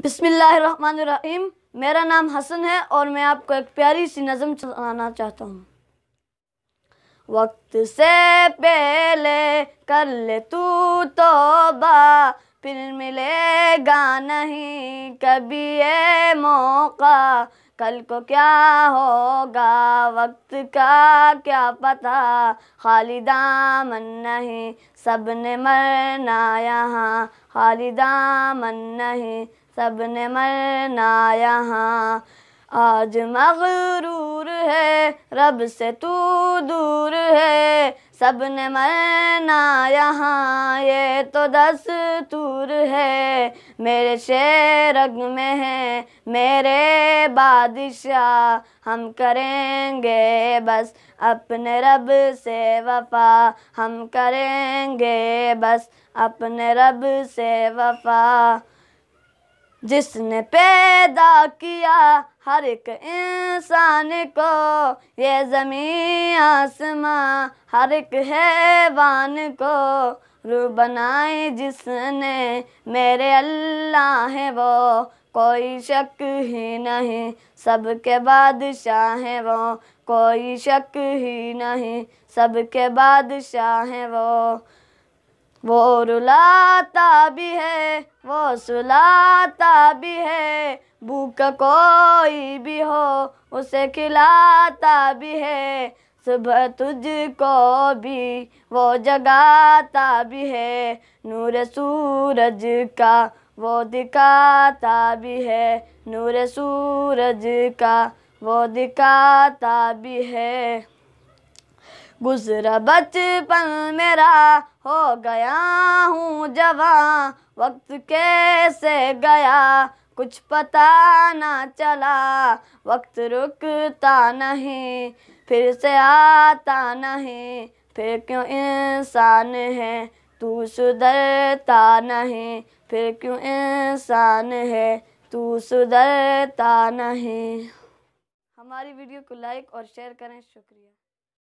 بسم اللہ الرحمن الرحیم میرا نام حسن ہے اور میں آپ کو ایک پیاری سی نظم چلانا چاہتا ہوں وقت سے پہلے کر لے تو توبہ پھر ملے گا نہیں کبھی اے موقع کل کو کیا ہوگا وقت کا کیا پتہ خالی دامن نہیں سب نے مرنا یہاں خالی دامن نہیں سب نے مرنا یہاں آج مغرور ہے رب سے تو دور ہے سب نے مرنا یہاں یہ تو دس تور ہے میرے شیرگ میں ہے میرے بادشاہ ہم کریں گے بس اپنے رب سے وفا ہم کریں گے بس اپنے رب سے وفا جس نے پیدا کیا ہر ایک انسان کو یہ زمین آسماں ہر ایک حیوان کو رو بنائی جس نے میرے اللہ ہیں وہ کوئی شک ہی نہیں سب کے بادشاہ وہ کوئی شک ہی نہیں سب کے بادشاہ وہ وہ رلاتا بھی ہے وہ سلاتا بھی ہے بھوکا کوئی بھی ہو اسے کھلاتا بھی ہے صبح تجھ کو بھی وہ جگاتا بھی ہے نور سورج کا وہ دکھاتا بھی ہے نور سورج کا وہ دکھاتا بھی ہے گزر بچپن میرا ہو گیا ہوں جوان وقت کیسے گیا کچھ پتہ نہ چلا وقت رکتا نہیں پھر سے آتا نہیں پھر کیوں انسان ہے تو سدھرتا نہیں پھر کیوں انسان ہے تو سدھرتا نہیں ہماری ویڈیو کو لائک اور شیئر کریں شکریہ